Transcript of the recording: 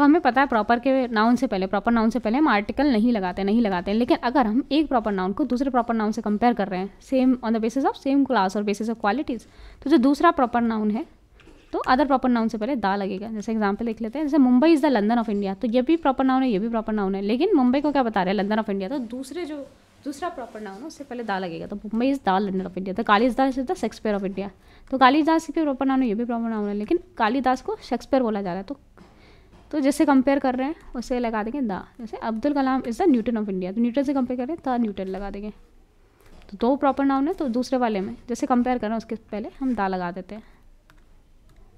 तो हमें पता है प्रॉपर के नाउन से पहले प्रॉपर नाउन से पहले हम आर्टिकल नहीं लगाते नहीं लगाते लेकिन अगर हम एक प्रॉपर नाउन को दूसरे प्रॉपर नाउन से कंपेयर कर रहे हैं same on the basis of same class और बेसिस ऑफ क्वालिटीज़ तो जो दूसरा प्रॉपर नाउन है तो अदर प्रॉपर नाउन से पहले दा लगेगा जैसे एग्जाम्पल देख लेते हैं जैसे Mumbai is the London of India तो ये भी प्रॉपर नाउन है ये भी प्रॉपर नाउन है लेकिन मुंबई को क्या बता रहे हैं लंदन ऑफ इंडिया तो दूसरे जो दूसरा प्रॉपर नाउन है उससे पहले दा लगेगा तो Mumbai is the London of India तो Kalidas is the Shakespeare of India तो कालीदास के प्रॉपर नाउन है ये भी प्रॉपर नाउन है लेकिन कालीदास को शेक्सपियर बोला जा रहा है तो तो जैसे कंपेयर कर रहे हैं उसे लगा देंगे द जैसे Abdul Kalam is the Newton of India तो न्यूटन से कंपेयर करें द न्यूटन लगा देंगे तो दो प्रॉपर नाउन है तो दूसरे वाले में जैसे कंपेयर कर रहे हैं उसके पहले हम दा लगा देते हैं